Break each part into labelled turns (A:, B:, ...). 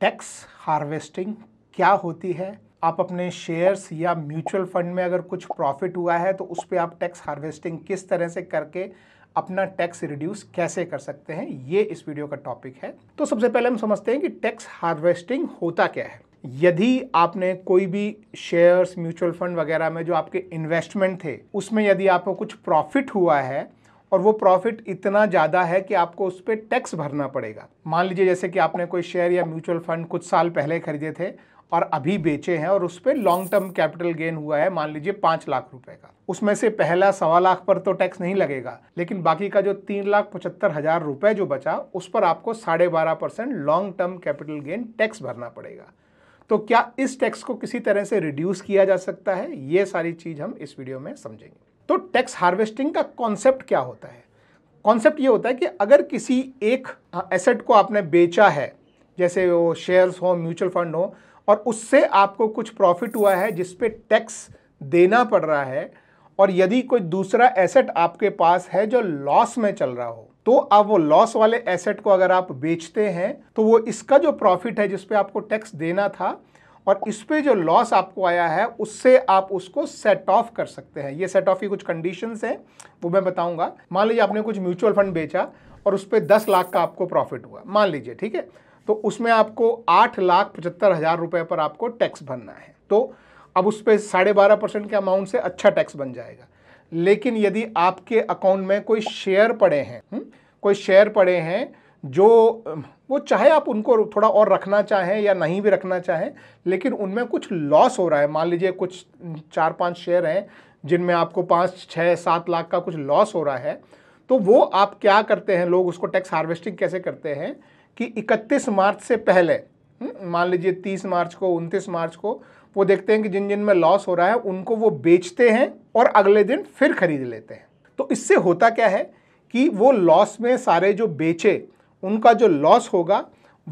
A: tax harvesting क्या होती है आप अपने शेयर्स या म्यूचुअल फंड में अगर कुछ प्रॉफिट हुआ है तो उस पर आप टैक्स हार्वेस्टिंग किस तरह से करके अपना टैक्स रिड्यूस कैसे कर सकते हैं ये इस वीडियो का टॉपिक है तो सबसे पहले हम समझते हैं कि टैक्स हार्वेस्टिंग होता क्या है यदि आपने कोई भी शेयर्स म्यूचुअल फंड वगैरह में जो आपके इन्वेस्टमेंट थे उसमें यदि आपको कुछ प्रॉफिट हुआ है और वो प्रॉफिट इतना ज़्यादा है कि आपको उस पर टैक्स भरना पड़ेगा मान लीजिए जैसे कि आपने कोई शेयर या म्यूचुअल फंड कुछ साल पहले खरीदे थे और अभी बेचे हैं और उस पर लॉन्ग टर्म कैपिटल गेन हुआ है मान लीजिए पाँच लाख रुपए का उसमें से पहला सवा लाख पर तो टैक्स नहीं लगेगा लेकिन बाकी का जो तीन लाख पचहत्तर हज़ार रुपये जो बचा उस पर आपको साढ़े बारह percent long term capital gain tax भरना पड़ेगा तो क्या इस टैक्स को किसी तरह से रिड्यूस किया जा सकता है ये सारी चीज़ हम इस वीडियो में समझेंगे तो टैक्स हार्वेस्टिंग का कॉन्सेप्ट क्या होता है कॉन्सेप्ट ये होता है कि अगर किसी एक एसेट को आपने बेचा है जैसे वो शेयर्स हो म्यूचुअल फंड हो और उससे आपको कुछ प्रॉफिट हुआ है जिस पे टैक्स देना पड़ रहा है और यदि कोई दूसरा एसेट आपके पास है जो लॉस में चल रहा हो तो आप वो लॉस वाले एसेट को अगर आप बेचते हैं तो वो इसका जो प्रॉफिट है जिसपे आपको टैक्स देना था और इस पर जो लॉस आपको आया है उससे आप उसको सेट ऑफ कर सकते हैं ये सेट ऑफ की कुछ कंडीशंस हैं वो मैं बताऊंगा मान लीजिए आपने कुछ म्यूचुअल फंड बेचा और उस पर दस लाख का आपको प्रॉफिट हुआ मान लीजिए ठीक है तो उसमें आपको आठ लाख पचहत्तर हज़ार रुपये पर आपको टैक्स भरना है तो अब उस पर साढ़े बारह परसेंट के अमाउंट से अच्छा टैक्स बन जाएगा लेकिन यदि आपके अकाउंट में कोई शेयर पड़े हैं हम्म, कोई शेयर पड़े हैं जो वो चाहे आप उनको थोड़ा और रखना चाहें या नहीं भी रखना चाहें लेकिन उनमें कुछ लॉस हो रहा है मान लीजिए कुछ चार पांच शेयर हैं जिनमें आपको पाँच छः सात लाख का कुछ लॉस हो रहा है तो वो आप क्या करते हैं लोग उसको टैक्स हार्वेस्टिंग कैसे करते हैं कि 31 मार्च से पहले हम्म, मान लीजिए 30 मार्च को 29 मार्च को वो देखते हैं कि जिन जिन में लॉस हो रहा है उनको वो बेचते हैं और अगले दिन फिर खरीद लेते हैं तो इससे होता क्या है कि वो लॉस में सारे जो बेचे उनका जो लॉस होगा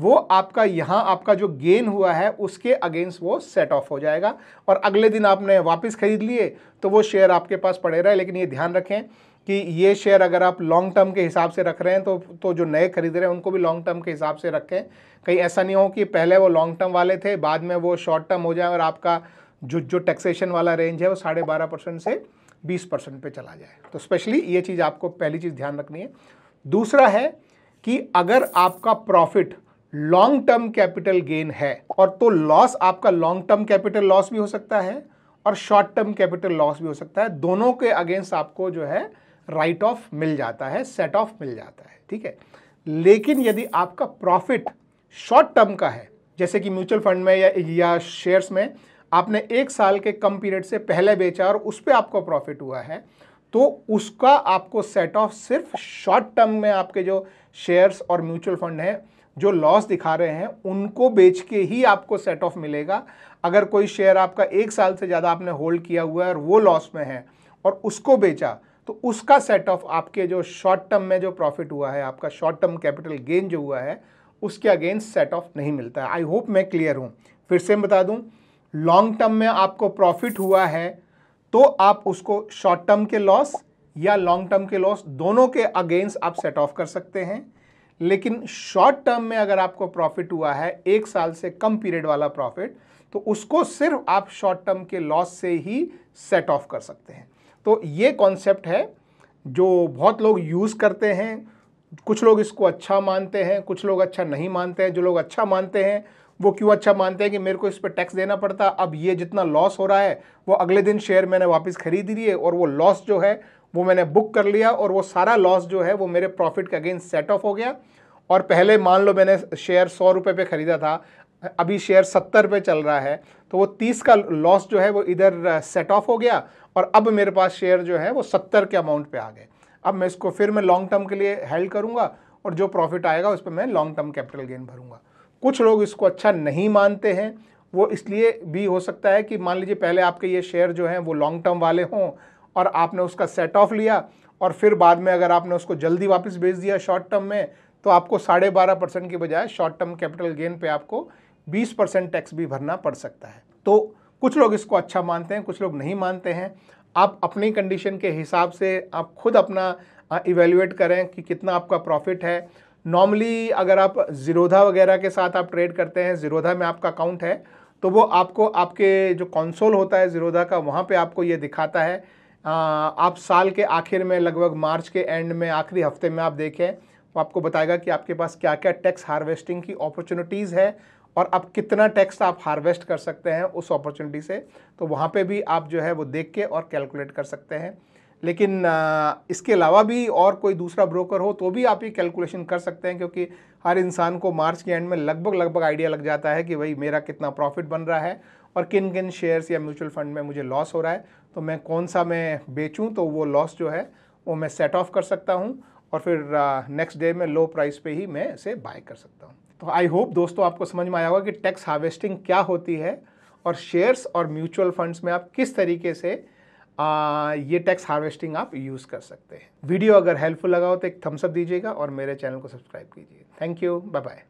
A: वो आपका यहाँ आपका जो गेन हुआ है उसके अगेंस्ट वो सेट ऑफ हो जाएगा और अगले दिन आपने वापस खरीद लिए तो वो शेयर आपके पास पड़े रहे लेकिन ये ध्यान रखें कि ये शेयर अगर आप लॉन्ग टर्म के हिसाब से रख रहे हैं तो तो जो नए खरीद रहे हैं उनको भी लॉन्ग टर्म के हिसाब से रखें कहीं ऐसा नहीं हो कि पहले वो लॉन्ग टर्म वाले थे बाद में वो शॉर्ट टर्म हो जाए और आपका जो जो टैक्सेशन वाला रेंज है वो साढ़े बारह परसेंट से बीस परसेंट पर चला जाए तो स्पेशली ये चीज़ आपको पहली चीज़ ध्यान रखनी है दूसरा है कि अगर आपका profit long term capital gain है और तो लॉस आपका लॉन्ग टर्म कैपिटल लॉस भी हो सकता है और शॉर्ट टर्म कैपिटल लॉस भी हो सकता है दोनों के अगेंस्ट आपको जो है राइट ऑफ मिल जाता है सेट ऑफ मिल जाता है ठीक है लेकिन यदि आपका प्रॉफिट शॉर्ट टर्म का है जैसे कि म्यूचुअल फंड में या, या शेयर्स में आपने एक साल के कम पीरियड से पहले बेचा और उस पर आपको प्रॉफिट हुआ है तो उसका आपको सेट ऑफ सिर्फ शॉर्ट टर्म में आपके जो शेयर्स और म्यूचुअल फंड हैं जो लॉस दिखा रहे हैं उनको बेच के ही आपको सेट ऑफ मिलेगा अगर कोई शेयर आपका एक साल से ज़्यादा आपने होल्ड किया हुआ है और वो लॉस में है और उसको बेचा तो उसका सेट ऑफ आपके जो शॉर्ट टर्म में जो प्रॉफिट हुआ है आपका शॉर्ट टर्म कैपिटल गेन जो हुआ है उसके अगेंस्ट सेट ऑफ नहीं मिलता है आई होप मैं क्लियर हूँ फिर से बता दूँ लॉन्ग टर्म में आपको प्रॉफिट हुआ है तो आप उसको शॉर्ट टर्म के लॉस या लॉन्ग टर्म के लॉस दोनों के अगेंस्ट आप सेट ऑफ कर सकते हैं लेकिन शॉर्ट टर्म में अगर आपको प्रॉफिट हुआ है एक साल से कम पीरियड वाला प्रॉफिट तो उसको सिर्फ आप शॉर्ट टर्म के लॉस से ही सेट ऑफ कर सकते हैं तो ये कॉन्सेप्ट है जो बहुत लोग यूज़ करते हैं कुछ लोग इसको अच्छा मानते हैं कुछ लोग अच्छा नहीं मानते हैं जो लोग अच्छा मानते हैं वो क्यों अच्छा मानते हैं कि मेरे को इस पर टैक्स देना पड़ता अब ये जितना लॉस हो रहा है वो अगले दिन शेयर मैंने वापस खरीद लिए और वो लॉस जो है वो मैंने बुक कर लिया और वो सारा लॉस जो है वो मेरे प्रॉफिट के अगेंस्ट सेट ऑफ हो गया और पहले मान लो मैंने शेयर सौ रुपये पे ख़रीदा था अभी शेयर सत्तर रुपये चल रहा है तो वो तीस का लॉस जो है वो इधर सेट ऑफ हो गया और अब मेरे पास शेयर जो है वो सत्तर के अमाउंट पे आ गए अब मैं इसको फिर मैं लॉन्ग टर्म के लिए हेल्ड करूँगा और जो प्रॉफिट आएगा उस पर मैं लॉन्ग टर्म कैपिटल गेन भरूँगा कुछ लोग इसको अच्छा नहीं मानते हैं वो इसलिए भी हो सकता है कि मान लीजिए पहले आपके ये शेयर जो हैं वो लॉन्ग टर्म वाले हों और आपने उसका सेट ऑफ लिया और फिर बाद में अगर आपने उसको जल्दी वापस बेच दिया शॉर्ट टर्म में तो आपको साढ़े बारह परसेंट की बजाय शॉर्ट टर्म कैपिटल गेन पे आपको बीस परसेंट टैक्स भी भरना पड़ सकता है तो कुछ लोग इसको अच्छा मानते हैं कुछ लोग नहीं मानते हैं आप अपनी कंडीशन के हिसाब से आप खुद अपना इवेल्यूएट करें कि कितना आपका प्रॉफिट है नॉर्मली अगर आप जीरोधा वगैरह के साथ आप ट्रेड करते हैं जीरोधा में आपका अकाउंट है तो वो आपको आपके जो कंसोल होता है जीरोधा का वहाँ पे आपको ये दिखाता है आ, आप साल के आखिर में लगभग मार्च के एंड में आखिरी हफ्ते में आप देखें वो आपको बताएगा कि आपके पास क्या क्या टैक्स हार्वेस्टिंग की अपॉर्चुनिटीज़ है और आप कितना टैक्स आप हार्वेस्ट कर सकते हैं उस अपॉर्चुनिटी से तो वहाँ पर भी आप जो है वो देख के और कैलकुलेट कर सकते हैं लेकिन इसके अलावा भी और कोई दूसरा ब्रोकर हो तो भी आप ये कैलकुलेशन कर सकते हैं क्योंकि हर इंसान को मार्च के एंड में लगभग लगभग आइडिया लग जाता है कि भाई मेरा कितना प्रॉफिट बन रहा है और किन किन शेयर्स या म्यूचुअल फंड में मुझे लॉस हो रहा है तो मैं कौन सा मैं बेचूँ तो वो लॉस जो है वो मैं सेट ऑफ कर सकता हूँ और फिर नेक्स्ट डे में लो प्राइस पे ही मैं इसे बाय कर सकता हूँ तो आई होप दोस्तों आपको समझ में आया होगा कि टैक्स हार्वेस्टिंग क्या होती है और शेयर्स और म्यूचुअल फंड्स में आप किस तरीके से आ, ये टैक्स हार्वेस्टिंग आप यूज़ कर सकते हैं वीडियो अगर हेल्पफुल लगा हो तो एक थम्सअप दीजिएगा और मेरे चैनल को सब्सक्राइब कीजिए थैंक यू बाय बाय